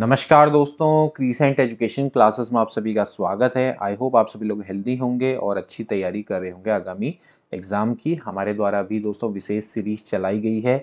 नमस्कार दोस्तों crescent education classes में आप सभी का स्वागत है आई होप आप सभी लोग हेल्दी होंगे और अच्छी तैयारी कर रहे होंगे आगामी एग्ज़ाम की हमारे द्वारा भी दोस्तों विशेष सीरीज चलाई गई है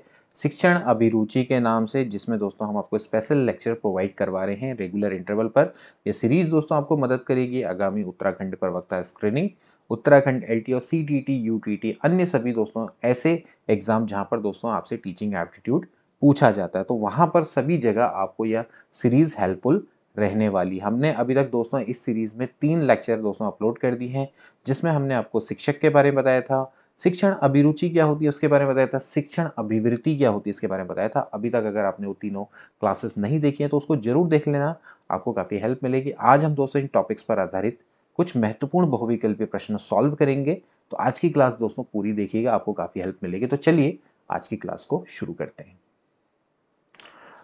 शिक्षण अभिरुचि के नाम से जिसमें दोस्तों हम आपको स्पेशल लेक्चर प्रोवाइड करवा रहे हैं रेगुलर इंटरवल पर यह सीरीज़ दोस्तों आपको मदद करेगी आगामी उत्तराखंड प्रवक्ता स्क्रीनिंग उत्तराखंड एल और सी टी अन्य सभी दोस्तों ऐसे एग्ज़ाम जहाँ पर दोस्तों आपसे टीचिंग एप्टीट्यूड पूछा जाता है तो वहाँ पर सभी जगह आपको यह सीरीज़ हेल्पफुल रहने वाली हमने अभी तक दोस्तों इस सीरीज़ में तीन लेक्चर दोस्तों अपलोड कर दी हैं जिसमें हमने आपको शिक्षक के बारे में बताया था शिक्षण अभिरुचि क्या होती है उसके बारे में बताया था शिक्षण अभिवृत्ति क्या होती है इसके बारे में बताया था अभी तक अगर आपने वो तीनों क्लासेस नहीं देखी हैं तो उसको जरूर देख लेना आपको काफ़ी हेल्प मिलेगी आज हम दोस्तों इन टॉपिक्स पर आधारित कुछ महत्वपूर्ण बहुविकल्पी प्रश्न सॉल्व करेंगे तो आज की क्लास दोस्तों पूरी देखिएगा आपको काफ़ी हेल्प मिलेगी तो चलिए आज की क्लास को शुरू करते हैं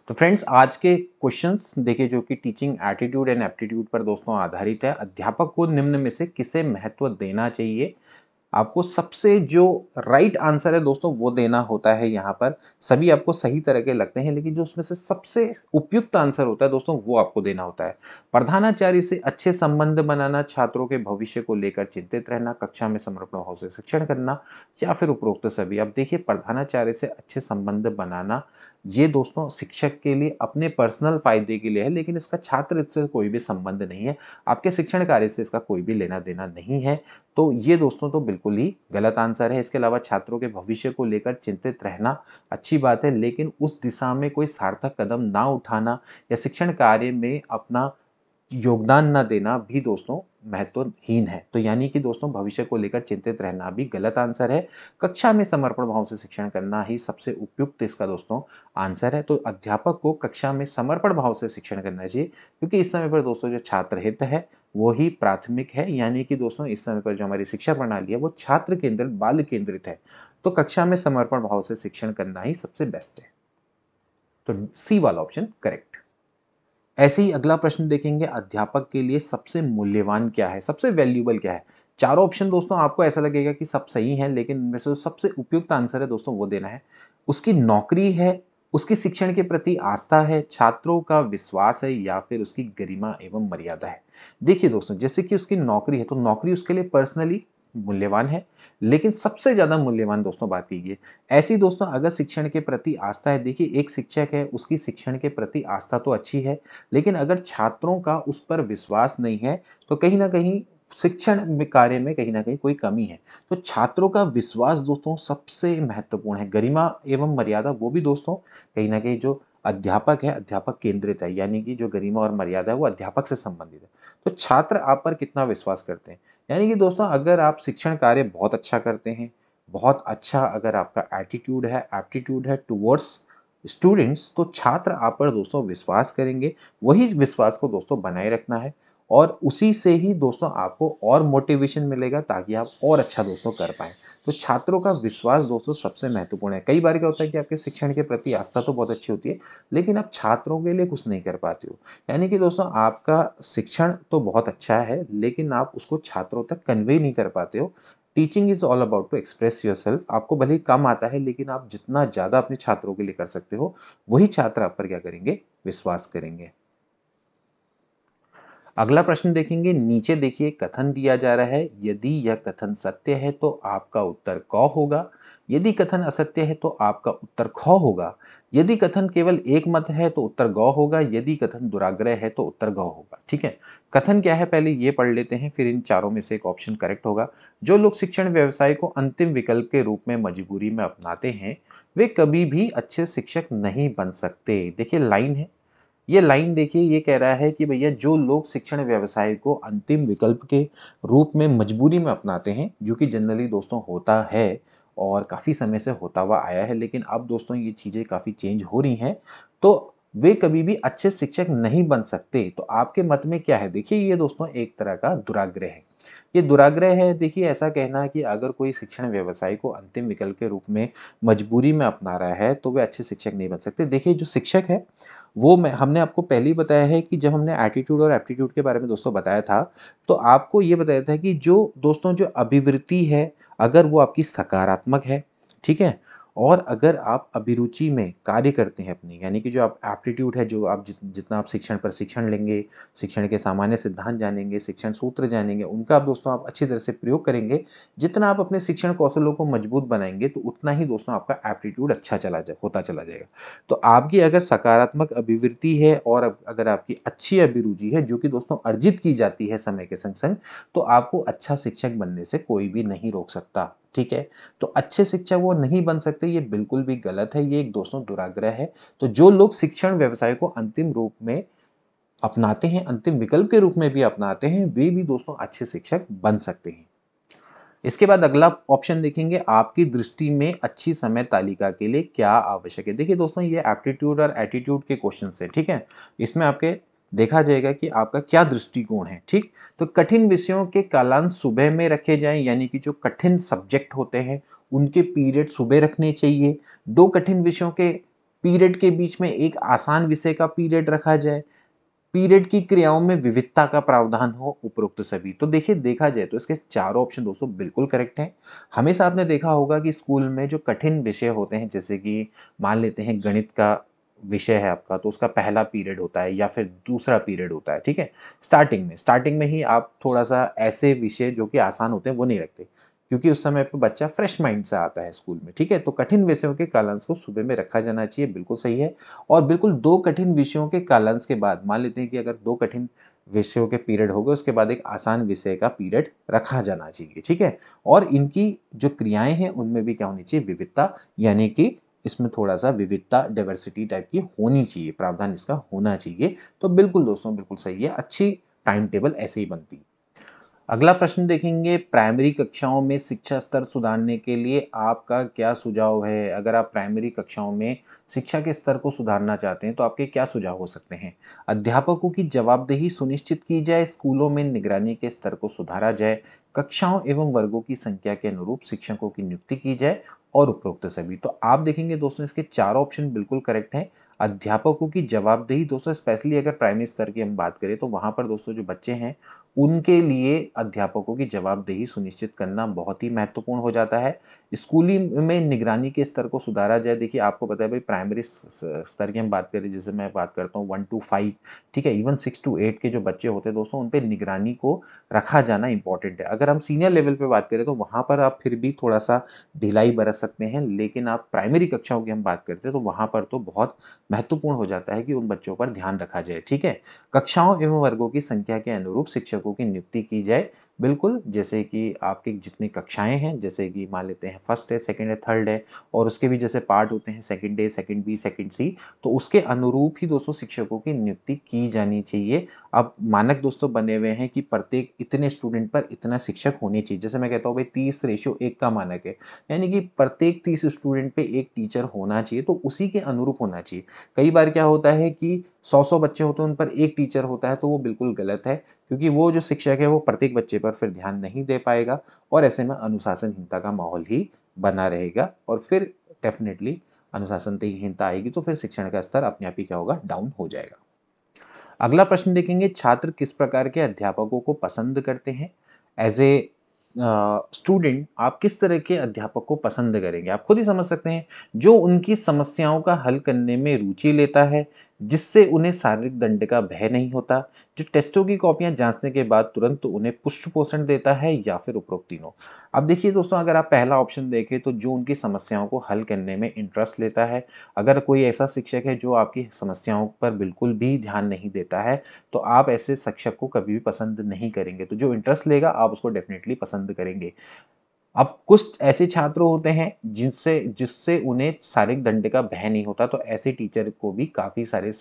तो फ्रेंड्स आज के क्वेश्चंस देखिए जो कि टीचिंग एटीट्यूड एंड एप्टीट्यूड पर दोस्तों आधारित है अध्यापक को निम्न में से किसे महत्व देना चाहिए आपको सबसे जो राइट आंसर है दोस्तों वो देना होता है यहाँ पर सभी आपको सही तरह के लगते हैं लेकिन जो उसमें से सबसे उपयुक्त आंसर होता है दोस्तों वो आपको देना होता है प्रधानाचार्य से अच्छे संबंध बनाना छात्रों के भविष्य को लेकर चिंतित रहना कक्षा में समर्पण हो से शिक्षण करना या फिर उपरोक्त सभी आप देखिए प्रधानाचार्य से अच्छे संबंध बनाना ये दोस्तों शिक्षक के लिए अपने पर्सनल फायदे के लिए है लेकिन इसका छात्र से कोई भी संबंध नहीं है आपके शिक्षण कार्य से इसका कोई भी लेना देना नहीं है तो ये दोस्तों तो बिल्कुल ही गलत आंसर है इसके अलावा छात्रों के भविष्य को लेकर चिंतित रहना अच्छी बात है लेकिन उस दिशा में कोई सार्थक कदम ना उठाना या शिक्षण कार्य में अपना योगदान ना देना भी दोस्तों महत्वहीन है तो यानी कि दोस्तों भविष्य को लेकर चिंतित रहना भी गलत आंसर है कक्षा में समर्पण भाव से शिक्षण करना ही सबसे उपयुक्त इसका दोस्तों आंसर है तो अध्यापक को कक्षा में समर्पण भाव से शिक्षण करना चाहिए क्योंकि इस समय पर दोस्तों जो छात्र हित है वो ही प्राथमिक है यानी कि दोस्तों इस समय पर जो हमारी शिक्षा प्रणाली है वो छात्र केंद्रित बाल केंद्रित है तो कक्षा में समर्पण भाव से शिक्षण करना ही सबसे बेस्ट है तो सी वाला ऑप्शन करेक्ट ऐसे ही अगला प्रश्न देखेंगे अध्यापक के लिए सबसे मूल्यवान क्या है सबसे वैल्यूबल क्या है चारों ऑप्शन दोस्तों आपको ऐसा लगेगा कि सब सही हैं लेकिन इनमें से सबसे उपयुक्त आंसर है दोस्तों वो देना है उसकी नौकरी है उसकी शिक्षण के प्रति आस्था है छात्रों का विश्वास है या फिर उसकी गरिमा एवं मर्यादा है देखिए दोस्तों जैसे कि उसकी नौकरी है तो नौकरी उसके लिए पर्सनली मूल्यवान है लेकिन सबसे ज़्यादा मूल्यवान दोस्तों बात की ऐसी दोस्तों अगर शिक्षण के प्रति आस्था है देखिए एक शिक्षक है उसकी शिक्षण के प्रति आस्था तो अच्छी है लेकिन अगर छात्रों का उस पर विश्वास नहीं है तो कहीं ना कहीं शिक्षण कार्य में कहीं ना कहीं कोई कमी है तो छात्रों का विश्वास दोस्तों सबसे महत्वपूर्ण है गरिमा एवं मर्यादा वो भी दोस्तों कहीं ना कहीं जो अध्यापक है अध्यापक केंद्रित है यानी कि जो गरिमा और मर्यादा है वो अध्यापक से संबंधित है तो छात्र आप पर कितना विश्वास करते हैं यानी कि दोस्तों अगर आप शिक्षण कार्य बहुत अच्छा करते हैं बहुत अच्छा अगर आपका एटीट्यूड है एप्टीट्यूड है टूवर्ड्स स्टूडेंट्स तो छात्र आप पर दोस्तों विश्वास करेंगे वही विश्वास को दोस्तों बनाए रखना है और उसी से ही दोस्तों आपको और मोटिवेशन मिलेगा ताकि आप और अच्छा दोस्तों कर पाएँ तो छात्रों का विश्वास दोस्तों सबसे महत्वपूर्ण है कई बार क्या होता है कि आपके शिक्षण के प्रति आस्था तो बहुत अच्छी होती है लेकिन आप छात्रों के लिए कुछ नहीं कर पाते हो यानी कि दोस्तों आपका शिक्षण तो बहुत अच्छा है लेकिन आप उसको छात्रों तक कन्वे नहीं कर पाते हो teaching is all about to express yourself आपको भले ही कम आता है लेकिन आप जितना ज़्यादा अपने छात्रों के लिए कर सकते हो वही छात्र आप पर क्या करेंगे विश्वास करेंगे अगला प्रश्न देखेंगे नीचे देखिए कथन दिया जा रहा है यदि यह कथन सत्य है तो आपका उत्तर क होगा यदि कथन असत्य है तो आपका उत्तर ख होगा यदि कथन केवल एक मत है तो उत्तर ग होगा यदि कथन दुराग्रह है तो उत्तर ग होगा ठीक है कथन क्या है पहले ये पढ़ लेते हैं फिर इन चारों में से एक ऑप्शन करेक्ट होगा जो लोग शिक्षण व्यवसाय को अंतिम विकल्प के रूप में मजबूरी में अपनाते हैं वे कभी भी अच्छे शिक्षक नहीं बन सकते देखिए लाइन है ये लाइन देखिए ये कह रहा है कि भैया जो लोग शिक्षण व्यवसाय को अंतिम विकल्प के रूप में मजबूरी में अपनाते हैं जो कि जनरली दोस्तों होता है और काफ़ी समय से होता हुआ आया है लेकिन अब दोस्तों ये चीज़ें काफ़ी चेंज हो रही हैं तो वे कभी भी अच्छे शिक्षक नहीं बन सकते तो आपके मत में क्या है देखिए ये दोस्तों एक तरह का दुराग्रह है ये दुराग्रह है देखिए ऐसा कहना है कि अगर कोई शिक्षण व्यवसाय को अंतिम विकल्प के रूप में मजबूरी में अपना रहा है तो वे अच्छे शिक्षक नहीं बन सकते देखिए जो शिक्षक है वो मैं हमने आपको पहले ही बताया है कि जब हमने एटीट्यूड और एप्टीट्यूड के बारे में दोस्तों बताया था तो आपको ये बताया था कि जो दोस्तों जो अभिवृत्ति है अगर वो आपकी सकारात्मक है ठीक है और अगर आप अभिरुचि में कार्य करते हैं अपनी यानी कि जो आप एप्टीट्यूड है जो आप जित, जितना आप शिक्षण प्रशिक्षण लेंगे शिक्षण के सामान्य सिद्धांत जानेंगे शिक्षण सूत्र जानेंगे उनका आप दोस्तों आप अच्छी तरह से प्रयोग करेंगे जितना आप अपने शिक्षण कौशलों को मजबूत बनाएंगे तो उतना ही दोस्तों आपका एप्टीट्यूड अच्छा चला जाए होता चला जाएगा तो आपकी अगर सकारात्मक अभिवृत्ति है और अगर आपकी अच्छी अभिरुचि है जो कि दोस्तों अर्जित की जाती है समय के संग संग तो आपको अच्छा शिक्षक बनने से कोई भी नहीं रोक सकता ठीक है तो अच्छे शिक्षक वो नहीं बन सकते ये बिल्कुल भी गलत है ये एक दोस्तों दुराग्रह है तो जो लोग शिक्षण व्यवसाय को अंतिम रूप में अपनाते हैं अंतिम विकल्प के रूप में भी अपनाते हैं वे भी दोस्तों अच्छे शिक्षक बन सकते हैं इसके बाद अगला ऑप्शन देखेंगे आपकी दृष्टि में अच्छी समय तालिका के लिए क्या आवश्यक है देखिए दोस्तों ये एप्टीट्यूड और एटीट्यूड के क्वेश्चन है ठीक है इसमें आपके देखा जाएगा कि आपका क्या दृष्टिकोण है ठीक तो कठिन विषयों के कालांश सुबह में रखे जाएं यानी कि जो कठिन सब्जेक्ट होते हैं उनके पीरियड सुबह रखने चाहिए दो कठिन विषयों के पीरियड के बीच में एक आसान विषय का पीरियड रखा जाए पीरियड की क्रियाओं में विविधता का प्रावधान हो उपरोक्त सभी तो देखिए देखा जाए तो इसके चारों ऑप्शन दोस्तों बिल्कुल करेक्ट हैं हमेशा आपने देखा होगा कि स्कूल में जो कठिन विषय होते हैं जैसे कि मान लेते हैं गणित का विषय है आपका तो उसका पहला पीरियड होता है या फिर दूसरा पीरियड होता है ठीक है स्टार्टिंग में स्टार्टिंग में ही आप थोड़ा सा ऐसे विषय जो कि आसान होते हैं वो नहीं रखते क्योंकि उस समय पर बच्चा फ्रेश माइंड से आता है स्कूल में ठीक है तो कठिन विषयों के कालांश को सुबह में रखा जाना चाहिए बिल्कुल सही है और बिल्कुल दो कठिन विषयों के कालांश के बाद मान लेते हैं कि अगर दो कठिन विषयों के पीरियड हो गए उसके बाद एक आसान विषय का पीरियड रखा जाना चाहिए ठीक है और इनकी जो क्रियाएं हैं उनमें भी क्या होनी चाहिए विविधता यानी कि इसमें थोड़ा सा विविधता डाइवर्सिटी टाइप की होनी चाहिए प्रावधान इसका होना चाहिए तो बिल्कुल दोस्तों बिल्कुल सही है अच्छी टाइम टेबल ऐसे ही बनती है अगला प्रश्न देखेंगे प्राइमरी कक्षाओं में शिक्षा स्तर सुधारने के लिए आपका क्या सुझाव है अगर आप प्राइमरी कक्षाओं में शिक्षा के स्तर को सुधारना चाहते हैं तो आपके क्या सुझाव हो सकते हैं अध्यापकों की जवाबदेही सुनिश्चित की जाए स्कूलों में निगरानी के स्तर को सुधारा जाए कक्षाओं एवं वर्गों की संख्या के अनुरूप शिक्षकों की नियुक्ति की जाए और उपरोक्त सभी तो आप देखेंगे दोस्तों इसके चार ऑप्शन बिल्कुल करेक्ट हैं अध्यापकों की जवाबदेही दोस्तों स्पेशली अगर प्राइमरी स्तर की हम बात करें तो वहाँ पर दोस्तों जो बच्चे हैं उनके लिए अध्यापकों की जवाबदेही सुनिश्चित करना बहुत ही महत्वपूर्ण हो जाता है स्कूली में निगरानी के स्तर को सुधारा जाए देखिए आपको पता है भाई प्राइमरी स्तर की हम बात करें जैसे मैं बात करता हूँ वन टू फाइव ठीक है इवन सिक्स टू एट के जो बच्चे होते हैं दोस्तों उन पर निगरानी को रखा जाना इंपॉर्टेंट है अगर हम सीनियर लेवल पर बात करें तो वहाँ पर आप फिर भी थोड़ा सा ढिलाई बरत सकते हैं लेकिन आप प्राइमरी कक्षाओं की हम बात करते हैं तो वहाँ पर तो बहुत महत्वपूर्ण हो जाता है कि उन बच्चों पर ध्यान रखा जाए ठीक है कक्षाओं एवं वर्गों की संख्या के अनुरूप शिक्षकों की नियुक्ति की जाए बिल्कुल जैसे कि आपके जितनी कक्षाएं हैं जैसे कि मान लेते हैं फर्स्ट है सेकंड है थर्ड है और उसके भी जैसे पार्ट होते हैं second A second B second C तो उसके अनुरूप ही दोस्तों शिक्षकों की नियुक्ति की जानी चाहिए अब मानक दोस्तों बने हुए हैं कि प्रत्येक इतने स्टूडेंट पर इतना शिक्षक होने चाहिए जैसे मैं कहता हूँ भाई तीस रेशियो एक का मानक है यानी कि प्रत्येक तीस स्टूडेंट पर एक टीचर होना चाहिए तो उसी के अनुरूप होना चाहिए कई बार क्या होता है कि सौ सौ बच्चे होते हैं उन पर एक टीचर होता है तो वो बिल्कुल गलत है क्योंकि वो जो शिक्षक है वो प्रत्येक बच्चे पर फिर ध्यान नहीं दे पाएगा और ऐसे में अनुशासनहीनता का माहौल ही बना रहेगा और फिर डेफिनेटली अनुशासनहीनता आएगी तो फिर शिक्षण का स्तर अपने आप ही क्या होगा डाउन हो जाएगा अगला प्रश्न देखेंगे छात्र किस प्रकार के अध्यापकों को पसंद करते हैं एज ए स्टूडेंट आप किस तरह के अध्यापक को पसंद करेंगे आप खुद ही समझ सकते हैं जो उनकी समस्याओं का हल करने में रुचि लेता है जिससे उन्हें शारीरिक दंड का भय नहीं होता जो टेस्टों की कॉपियां जांचने के बाद तुरंत उन्हें पुष्ट पोषण देता है या फिर उपरोक्त तीनों अब देखिए दोस्तों अगर आप पहला ऑप्शन देखें तो जो उनकी समस्याओं को हल करने में इंटरेस्ट लेता है अगर कोई ऐसा शिक्षक है जो आपकी समस्याओं पर बिल्कुल भी ध्यान नहीं देता है तो आप ऐसे शिक्षक को कभी भी पसंद नहीं करेंगे तो जो इंटरेस्ट लेगा आप उसको डेफिनेटली पसंद करेंगे अब कुछ ऐसे छात्र होते हैं जिनसे जिससे उन्हें शारीरिक दंड का भय नहीं होता तो ऐसे टीचर को भी काफ़ी सारे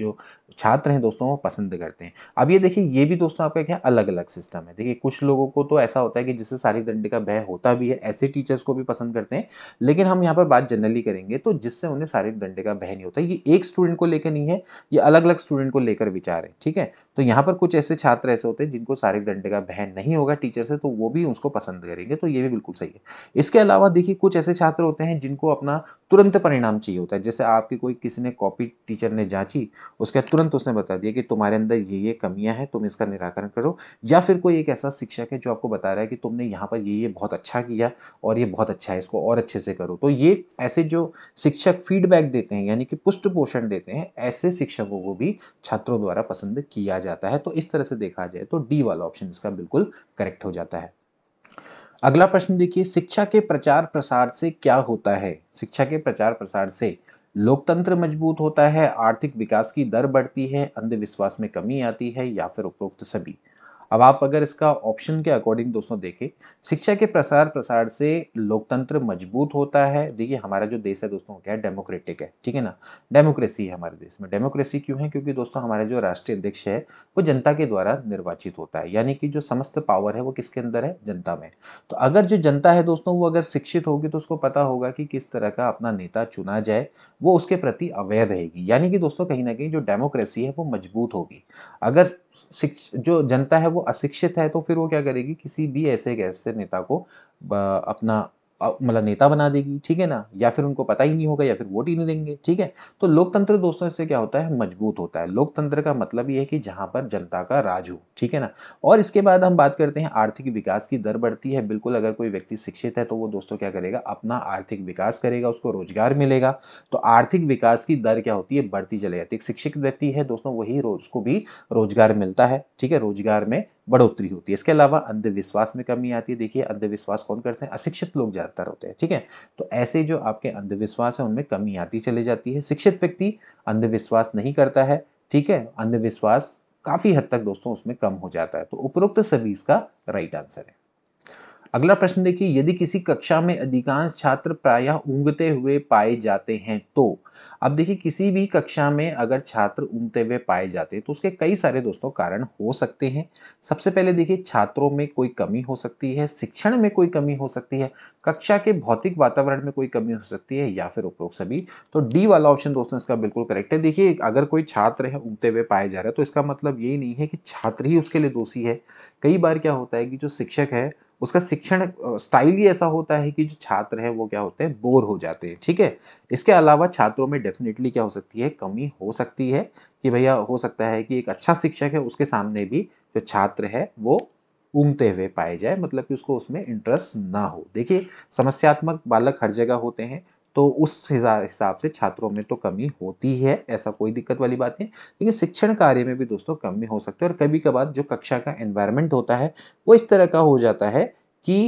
जो छात्र हैं दोस्तों वो पसंद करते हैं अब ये देखिए ये भी दोस्तों आपका क्या अलग अलग सिस्टम है देखिए कुछ लोगों को तो ऐसा होता है कि जिससे शारीरिक दंड का भय होता भी है ऐसे टीचर्स को भी पसंद करते हैं लेकिन हम यहाँ पर बात जनरली करेंगे तो जिससे उन्हें शारीरिक दंड का भय नहीं होता ये एक स्टूडेंट को लेकर नहीं है ये अलग अलग स्टूडेंट को लेकर विचार है ठीक है तो यहाँ पर कुछ ऐसे छात्र ऐसे होते हैं जिनको शारीरिक दंड का भय नहीं होगा टीचर से तो वो भी उसको पसंद करेंगे तो ये भी बिल्कुल सही है इसके अलावा देखिए कुछ ऐसे छात्र होते हैं जिनको अपना तुरंत परिणाम चाहिए होता है जैसे आपकी कोई किसी ने कॉपी टीचर ने जांची उसके तुरंत उसने बता दिया कि तुम्हारे अंदर ये ये कमियाँ हैं तुम इसका निराकरण करो या फिर कोई एक ऐसा शिक्षक है जो आपको बता रहा है कि तुमने यहाँ पर ये ये बहुत अच्छा किया और ये बहुत अच्छा है इसको और अच्छे से करो तो ये ऐसे जो शिक्षक फीडबैक देते हैं यानी कि पुष्ट पोषण देते हैं ऐसे शिक्षकों को भी छात्रों द्वारा पसंद किया जाता है तो इस तरह से देखा जाए तो डी वाला ऑप्शन इसका बिल्कुल करेक्ट हो जाता है अगला प्रश्न देखिए शिक्षा के प्रचार प्रसार से क्या होता है शिक्षा के प्रचार प्रसार से लोकतंत्र मजबूत होता है आर्थिक विकास की दर बढ़ती है अंधविश्वास में कमी आती है या फिर उपरोक्त सभी अब आप अगर इसका ऑप्शन के अकॉर्डिंग दोस्तों देखें शिक्षा के प्रसार प्रसार से लोकतंत्र मजबूत होता है देखिए हमारा जो देश है दोस्तों क्या है डेमोक्रेटिक है ठीक है ना डेमोक्रेसी है हमारे देश में डेमोक्रेसी क्यों है क्योंकि दोस्तों हमारे जो राष्ट्रीय अध्यक्ष है वो जनता के द्वारा निर्वाचित होता है यानी कि जो समस्त पावर है वो किसके अंदर है जनता में तो अगर जो जनता है दोस्तों वो अगर शिक्षित होगी तो उसको पता होगा कि किस तरह का अपना नेता चुना जाए वो उसके प्रति अवेयर रहेगी यानी कि दोस्तों कहीं ना कहीं जो डेमोक्रेसी है वो मजबूत होगी अगर जो जनता है वो अशिक्षित है तो फिर वो क्या करेगी किसी भी ऐसे ऐसे नेता को अपना मतलब नेता बना देगी ठीक है ना या फिर उनको पता ही नहीं होगा या फिर वोट ही नहीं देंगे ठीक है तो लोकतंत्र दोस्तों इससे क्या होता है मजबूत होता है लोकतंत्र का मतलब ये है कि जहाँ पर जनता का राज हो ठीक है ना और इसके बाद हम बात करते हैं आर्थिक विकास की दर बढ़ती है बिल्कुल अगर कोई व्यक्ति शिक्षित है तो वो दोस्तों क्या करेगा अपना आर्थिक विकास करेगा उसको रोजगार मिलेगा तो आर्थिक विकास की दर क्या होती है बढ़ती चले जाती है शिक्षित व्यक्ति है दोस्तों वही रोज को भी रोजगार मिलता है ठीक है रोजगार में बढ़ोतरी होती है इसके अलावा अंधविश्वास में कमी आती है देखिए अंधविश्वास कौन करते हैं अशिक्षित लोग ज़्यादातर होते हैं ठीक है तो ऐसे जो आपके अंधविश्वास हैं उनमें कमी आती चली जाती है शिक्षित व्यक्ति अंधविश्वास नहीं करता है ठीक है अंधविश्वास काफ़ी हद तक दोस्तों उसमें कम हो जाता है तो उपरोक्त सभी इसका राइट आंसर है अगला प्रश्न देखिए यदि किसी कक्षा में अधिकांश छात्र प्रायः ऊँगते हुए पाए जाते हैं तो अब देखिए किसी भी कक्षा में अगर छात्र ऊँगते हुए पाए जाते हैं तो उसके कई सारे दोस्तों कारण हो सकते हैं सबसे पहले देखिए छात्रों में कोई कमी हो सकती है शिक्षण में कोई कमी हो सकती है कक्षा के भौतिक वातावरण में कोई कमी हो सकती है या फिर उपरोक्त सभी तो डी वाला ऑप्शन दोस्तों इसका बिल्कुल करेक्ट है देखिए अगर कोई छात्र है ऊँगते हुए पाया जा रहे हैं तो इसका मतलब यही नहीं है कि छात्र ही उसके लिए दोषी है कई बार क्या होता है कि जो शिक्षक है उसका शिक्षण स्टाइल ही ऐसा होता है कि जो छात्र हैं वो क्या होते हैं बोर हो जाते हैं ठीक है इसके अलावा छात्रों में डेफिनेटली क्या हो सकती है कमी हो सकती है कि भैया हो सकता है कि एक अच्छा शिक्षक है उसके सामने भी जो छात्र है वो उमते हुए पाए जाए मतलब कि उसको उसमें इंटरेस्ट ना हो देखिए समस्यात्मक बालक हर जगह होते हैं तो उस हिसाब से छात्रों में तो कमी होती है ऐसा कोई दिक्कत वाली बात नहीं लेकिन शिक्षण कार्य में भी दोस्तों कमी हो सकती है और कभी कभार जो कक्षा का एन्वायरमेंट होता है वो इस तरह का हो जाता है कि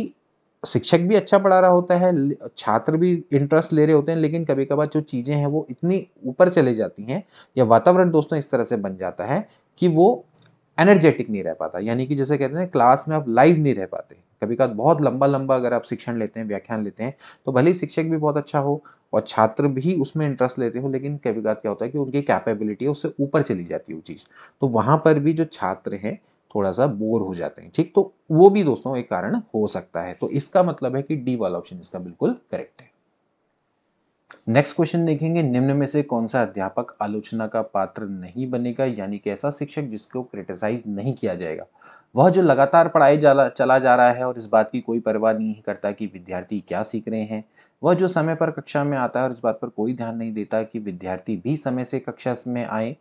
शिक्षक भी अच्छा पढ़ा रहा होता है छात्र भी इंटरेस्ट ले रहे होते हैं लेकिन कभी कभार जो चीज़ें हैं वो इतनी ऊपर चले जाती हैं या वातावरण दोस्तों इस तरह से बन जाता है कि वो एनर्जेटिक नहीं रह पाता यानी कि जैसे कहते हैं क्लास में आप लाइव नहीं रह पाते कभी कभी बहुत लंबा लंबा अगर आप शिक्षण लेते हैं व्याख्यान लेते हैं तो भले ही शिक्षक भी बहुत अच्छा हो और छात्र भी उसमें इंटरेस्ट लेते हो लेकिन कभी कभी क्या होता है कि उनकी कैपेबिलिटी है उससे ऊपर चली जाती है वो चीज़ तो वहाँ पर भी जो छात्र हैं थोड़ा सा बोर हो जाते हैं ठीक तो वो भी दोस्तों एक कारण हो सकता है तो इसका मतलब है कि डी वाला ऑप्शन इसका बिल्कुल करेक्ट है नेक्स्ट क्वेश्चन देखेंगे निम्न में से कौन सा अध्यापक आलोचना का पात्र नहीं बनेगा यानी कि ऐसा शिक्षक जिसको क्रिटिसाइज नहीं किया जाएगा वह जो लगातार पढ़ाई चला जा रहा है और इस बात की कोई परवाह नहीं करता कि विद्यार्थी क्या सीख रहे हैं वह जो समय पर कक्षा में आता है और इस बात पर कोई ध्यान नहीं देता कि विद्यार्थी भी समय से कक्षा में आए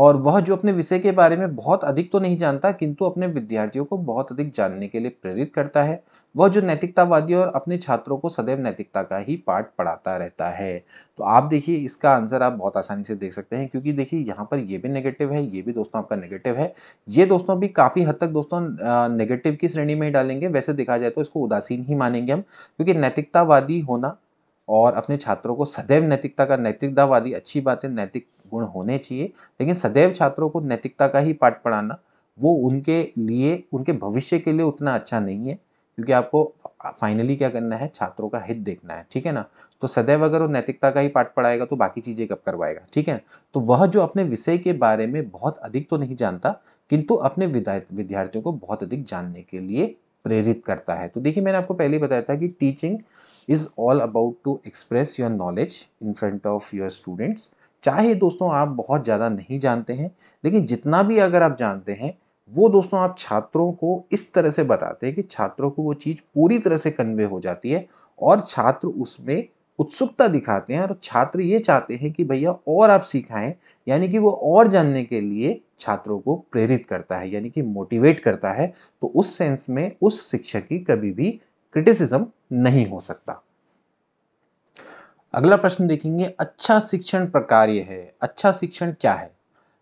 और वह जो अपने विषय के बारे में बहुत अधिक तो नहीं जानता किंतु अपने विद्यार्थियों को बहुत अधिक जानने के लिए प्रेरित करता है वह जो नैतिकतावादी और अपने छात्रों को सदैव नैतिकता का ही पाठ पढ़ाता रहता है तो आप देखिए इसका आंसर आप बहुत आसानी से देख सकते हैं क्योंकि देखिए यहाँ पर ये भी नेगेटिव है ये भी दोस्तों आपका नेगेटिव है ये दोस्तों भी काफ़ी हद तक दोस्तों नेगेटिव की श्रेणी में ही डालेंगे वैसे देखा जाए तो इसको उदासीन ही मानेंगे हम क्योंकि नैतिकतावादी होना और अपने छात्रों को सदैव नैतिकता का नैतिकता वाली अच्छी बातें नैतिक गुण होने चाहिए लेकिन सदैव छात्रों को नैतिकता का ही पाठ पढ़ाना वो उनके लिए उनके भविष्य के लिए उतना अच्छा नहीं है क्योंकि आपको फाइनली क्या करना है छात्रों का हित देखना है ठीक है ना तो सदैव अगर वो नैतिकता का ही पाठ पढ़ाएगा तो बाकी चीज़ें कब करवाएगा ठीक है तो वह जो अपने विषय के बारे में बहुत अधिक तो नहीं जानता किंतु अपने विद्यार्थियों को बहुत अधिक जानने के लिए प्रेरित करता है तो देखिए मैंने आपको पहले बताया था कि teaching is all about to express your knowledge in front of your students चाहे दोस्तों आप बहुत ज़्यादा नहीं जानते हैं लेकिन जितना भी अगर आप जानते हैं वो दोस्तों आप छात्रों को इस तरह से बताते हैं कि छात्रों को वो चीज़ पूरी तरह से कन्वे हो जाती है और छात्र उसमें उत्सुकता दिखाते हैं और छात्र ये चाहते हैं कि भैया और आप सिखाएं यानी कि वो और जानने के लिए छात्रों को प्रेरित करता है यानी कि मोटिवेट करता है तो उस सेंस में उस शिक्षक की कभी भी क्रिटिसिज्म नहीं हो सकता अगला प्रश्न देखेंगे अच्छा शिक्षण प्रकार है अच्छा शिक्षण क्या है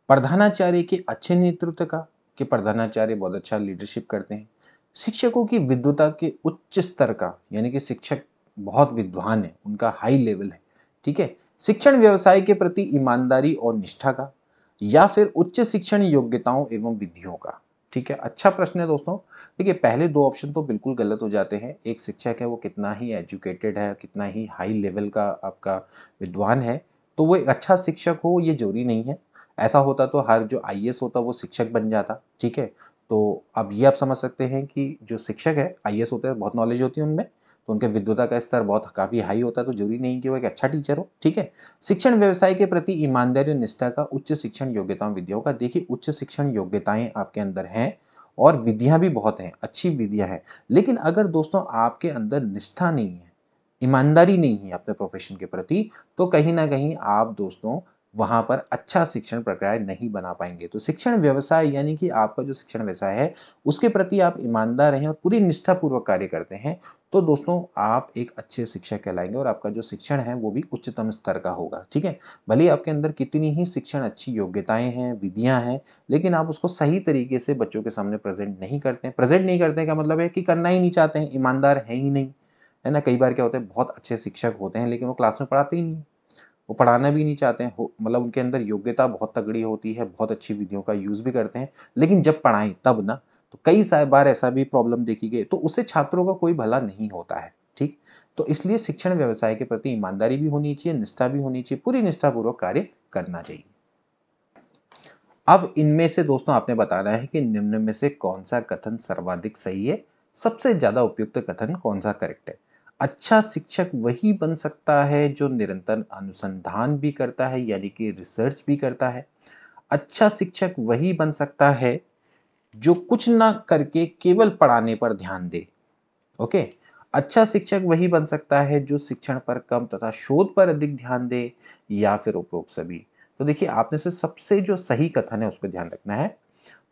प्रधानाचार्य के अच्छे नेतृत्व का कि प्रधानाचार्य बहुत अच्छा लीडरशिप करते हैं शिक्षकों की विद्वता के उच्च स्तर का यानी कि शिक्षक बहुत विद्वान है उनका हाई लेवल है ठीक है शिक्षण व्यवसाय के प्रति ईमानदारी और निष्ठा का या फिर उच्च शिक्षण योग्यताओं एवं विधियों का ठीक है अच्छा प्रश्न है दोस्तों देखिए पहले दो ऑप्शन तो बिल्कुल गलत हो जाते हैं एक शिक्षक है वो कितना ही एजुकेटेड है कितना ही हाई लेवल का आपका विद्वान है तो वो एक अच्छा शिक्षक हो ये जरूरी नहीं है ऐसा होता तो हर जो आई होता वो शिक्षक बन जाता ठीक है तो अब ये आप समझ सकते हैं कि जो शिक्षक है आई होते हैं बहुत नॉलेज होती है उनमें तो उनके विद्वता का स्तर बहुत काफ़ी हाई होता है तो जरूरी नहीं कि वो एक अच्छा टीचर हो ठीक है शिक्षण व्यवसाय के प्रति ईमानदारी और निष्ठा का उच्च शिक्षण योग्यताओं विधियों का देखिए उच्च शिक्षण योग्यताएं आपके अंदर हैं और विधियाँ भी बहुत हैं अच्छी विधियाँ हैं लेकिन अगर दोस्तों आपके अंदर निष्ठा नहीं है ईमानदारी नहीं है अपने प्रोफेशन के प्रति तो कहीं ना कहीं आप दोस्तों वहाँ पर अच्छा शिक्षण प्रक्रिया नहीं बना पाएंगे तो शिक्षण व्यवसाय यानी कि आपका जो शिक्षण व्यवसाय है उसके प्रति आप ईमानदार हैं और पूरी निष्ठापूर्वक कार्य करते हैं तो दोस्तों आप एक अच्छे शिक्षक कहलाएंगे और आपका जो शिक्षण है वो भी उच्चतम स्तर का होगा ठीक है भले आपके अंदर कितनी ही शिक्षण अच्छी योग्यताएं हैं विधियां हैं लेकिन आप उसको सही तरीके से बच्चों के सामने प्रेजेंट नहीं करते हैं प्रेजेंट नहीं करते का मतलब है कि करना ही नहीं चाहते हैं ईमानदार हैं ही नहीं है ना कई बार क्या होता है बहुत अच्छे शिक्षक होते हैं लेकिन वो क्लास में पढ़ाते ही नहीं वो पढ़ाना भी नहीं चाहते हैं मतलब उनके अंदर योग्यता बहुत तगड़ी होती है बहुत अच्छी विधियों का यूज़ भी करते हैं लेकिन जब पढ़ाएं तब ना तो कई सारे बार ऐसा भी प्रॉब्लम देखी गई तो उससे छात्रों का कोई भला नहीं होता है ठीक तो इसलिए शिक्षण व्यवसाय के प्रति ईमानदारी भी होनी चाहिए निष्ठा भी होनी चाहिए पूरी निष्ठापूर्वक कार्य करना चाहिए अब इनमें से दोस्तों आपने बताना है कि निम्न में से कौन सा कथन सर्वाधिक सही है सबसे ज़्यादा उपयुक्त कथन कौन सा करेक्ट है अच्छा शिक्षक वही बन सकता है जो निरंतर अनुसंधान भी करता है यानी कि रिसर्च भी करता है अच्छा शिक्षक वही बन सकता है जो कुछ ना करके केवल पढ़ाने पर ध्यान दे ओके अच्छा शिक्षक वही बन सकता है जो शिक्षण पर कम तथा शोध पर अधिक ध्यान दे या फिर उपरोक्त सभी तो देखिए आपने से सबसे जो सही कथन है उस पर ध्यान रखना है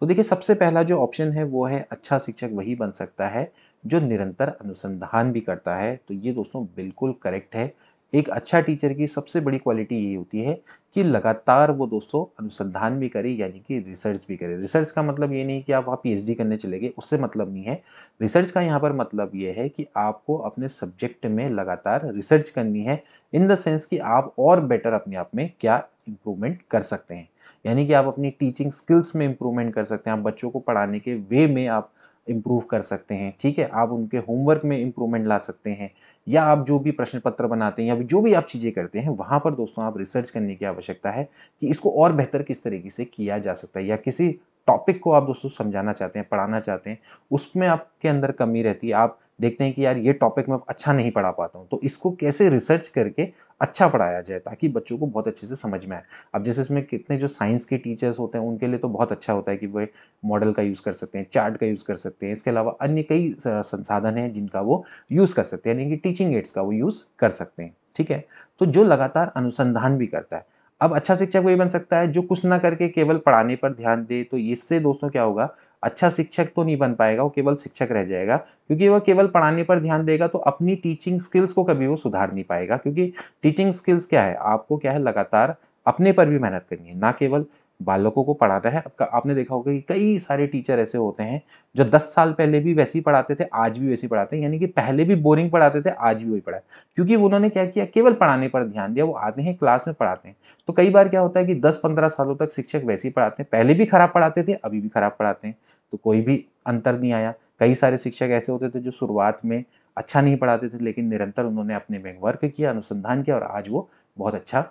तो देखिए सबसे पहला जो ऑप्शन है वो है अच्छा शिक्षक वही बन सकता है जो निरंतर अनुसंधान भी करता है तो ये दोस्तों बिल्कुल करेक्ट है एक अच्छा टीचर की सबसे बड़ी क्वालिटी ये होती है कि लगातार वो दोस्तों अनुसंधान भी करे यानी कि रिसर्च भी करे रिसर्च का मतलब ये नहीं कि आप वहाँ पीएचडी करने चले गए उससे मतलब नहीं है रिसर्च का यहाँ पर मतलब ये है कि आपको अपने सब्जेक्ट में लगातार रिसर्च करनी है इन द सेंस कि आप और बेटर अपने आप में क्या इम्प्रूवमेंट कर सकते हैं यानी कि आप अपनी टीचिंग स्किल्स में इम्प्रूवमेंट कर सकते हैं आप बच्चों को पढ़ाने के वे में आप इम्प्रूव कर सकते हैं ठीक है आप उनके होमवर्क में इम्प्रूवमेंट ला सकते हैं या आप जो भी प्रश्न पत्र बनाते हैं या जो भी आप चीज़ें करते हैं वहाँ पर दोस्तों आप रिसर्च करने की आवश्यकता है कि इसको और बेहतर किस तरीके से किया जा सकता है या किसी टॉपिक को आप दोस्तों समझाना चाहते हैं पढ़ाना चाहते हैं उसमें आपके अंदर कमी रहती है आप देखते हैं कि यार ये टॉपिक मैं अच्छा नहीं पढ़ा पाता हूँ तो इसको कैसे रिसर्च करके अच्छा पढ़ाया जाए ताकि बच्चों को बहुत अच्छे से समझ में आए अब जैसे इसमें कितने जो साइंस के टीचर्स होते हैं उनके लिए तो बहुत अच्छा होता है कि वे मॉडल का यूज़ कर सकते हैं चार्ट का यूज़ कर सकते हैं इसके अलावा अन्य कई संसाधन हैं जिनका वो यूज़ कर सकते हैं यानी कि टीचिंग एड्स का वो यूज़ कर सकते हैं ठीक है तो जो लगातार अनुसंधान भी करता है अब अच्छा शिक्षक वही बन सकता है जो कुछ ना करके केवल पढ़ाने पर ध्यान दे तो इससे दोस्तों क्या होगा अच्छा शिक्षक तो नहीं बन पाएगा वो केवल शिक्षक रह जाएगा क्योंकि वह केवल पढ़ाने पर ध्यान देगा तो अपनी टीचिंग स्किल्स को कभी वो सुधार नहीं पाएगा क्योंकि टीचिंग स्किल्स क्या है आपको क्या है लगातार अपने पर भी मेहनत करनी है ना केवल बालकों को पढ़ाता है आपने देखा होगा कि कई सारे टीचर ऐसे होते हैं जो 10 साल पहले भी वैसे ही पढ़ाते थे आज भी वैसे ही पढ़ाते हैं यानी कि पहले भी बोरिंग पढ़ाते थे आज भी वही पढ़ाए क्योंकि उन्होंने क्या किया केवल पढ़ाने पर ध्यान दिया वो आते हैं क्लास में पढ़ाते हैं तो कई बार क्या होता है कि दस पंद्रह सालों तक शिक्षक वैसे ही पढ़ाते हैं पहले भी खराब पढ़ाते थे अभी भी खराब पढ़ाते हैं तो कोई भी अंतर नहीं आया कई सारे शिक्षक ऐसे होते थे जो शुरुआत में अच्छा नहीं पढ़ाते थे लेकिन निरंतर उन्होंने अपने में वर्क किया अनुसंधान किया और आज वो बहुत अच्छा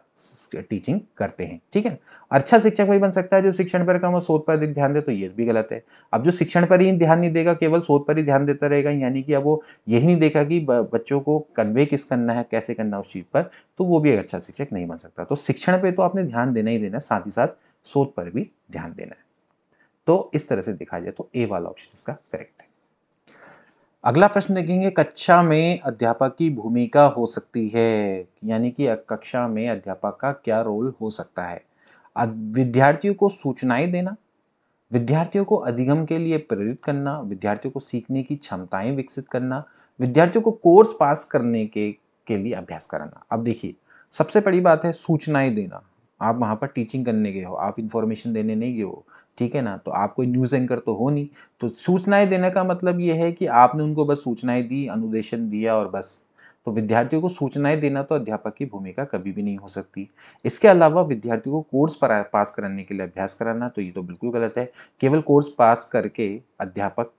टीचिंग करते हैं ठीक है अच्छा शिक्षक वही बन सकता है जो शिक्षण पर कम और शोध पर अधिक ध्यान दे तो ये भी गलत है अब जो शिक्षण पर ही ध्यान नहीं देगा केवल शोध पर ही ध्यान देता रहेगा यानी कि अब वो यही नहीं देखा कि बच्चों को कन्वे किस करना है कैसे करना उस चीज़ पर तो वो भी एक अच्छा शिक्षक नहीं बन सकता तो शिक्षण पर तो आपने ध्यान देना ही देना साथ ही साथ शोध पर भी ध्यान देना है तो इस तरह से देखा जाए तो ए वाला ऑप्शन इसका करेक्ट है अगला प्रश्न देखेंगे कक्षा में अध्यापक की भूमिका हो सकती है यानी कि कक्षा में अध्यापक का क्या रोल हो सकता है विद्यार्थियों को सूचनाएं देना विद्यार्थियों को अधिगम के लिए प्रेरित करना विद्यार्थियों को सीखने की क्षमताएं विकसित करना विद्यार्थियों को कोर्स पास करने के के लिए अभ्यास कराना अब देखिए सबसे बड़ी बात है सूचनाएं देना आप वहाँ पर टीचिंग करने गए हो आप इन्फॉर्मेशन देने नहीं गए हो ठीक है ना तो आप कोई न्यूज़ एंकर तो हो नहीं तो सूचनाएं देने का मतलब ये है कि आपने उनको बस सूचनाएं दी अनुदेशन दिया और बस तो विद्यार्थियों को सूचनाएं देना तो अध्यापक की भूमिका कभी भी नहीं हो सकती इसके अलावा विद्यार्थियों को कोर्स पर पास कराने के लिए अभ्यास कराना तो ये तो बिल्कुल गलत है केवल कोर्स पास करके अध्यापक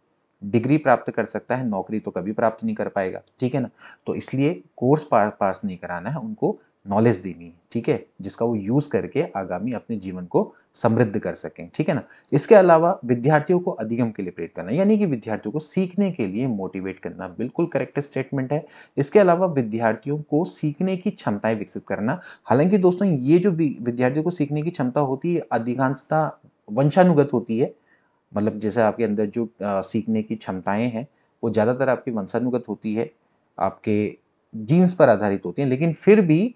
डिग्री प्राप्त कर सकता है नौकरी तो कभी प्राप्त नहीं कर पाएगा ठीक है ना तो इसलिए कोर्स पास नहीं कराना है उनको नॉलेज देनी ठीक है जिसका वो यूज़ करके आगामी अपने जीवन को समृद्ध कर सकें ठीक है ना इसके अलावा विद्यार्थियों को अधिगम के लिए प्रेरित करना यानी कि विद्यार्थियों को सीखने के लिए मोटिवेट करना बिल्कुल करेक्ट स्टेटमेंट है इसके अलावा विद्यार्थियों को सीखने की क्षमताएं विकसित करना हालांकि दोस्तों ये जो विद्यार्थियों को सीखने की क्षमता होती है अधिकांशता वंशानुगत होती है मतलब जैसे आपके अंदर जो सीखने की क्षमताएँ हैं वो ज़्यादातर आपकी वंशानुगत होती है आपके जीन्स पर आधारित होती हैं लेकिन फिर भी